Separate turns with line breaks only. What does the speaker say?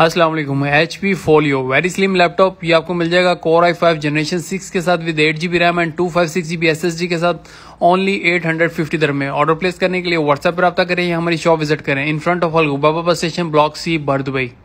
Aslam H P Folio very slim laptop ये आपको मिल जाएगा core I five generation six के साथ with eight G B RAM and two five six G B S S D के साथ only eight hundred fifty दर में ऑर्डर प्लेस करने के लिए व्हाट्सएप पर रब्ता करें या हमारी शॉप विजिट करें इन फ्रंट ऑफ हॉल गुबाबा station block C Bur Dubai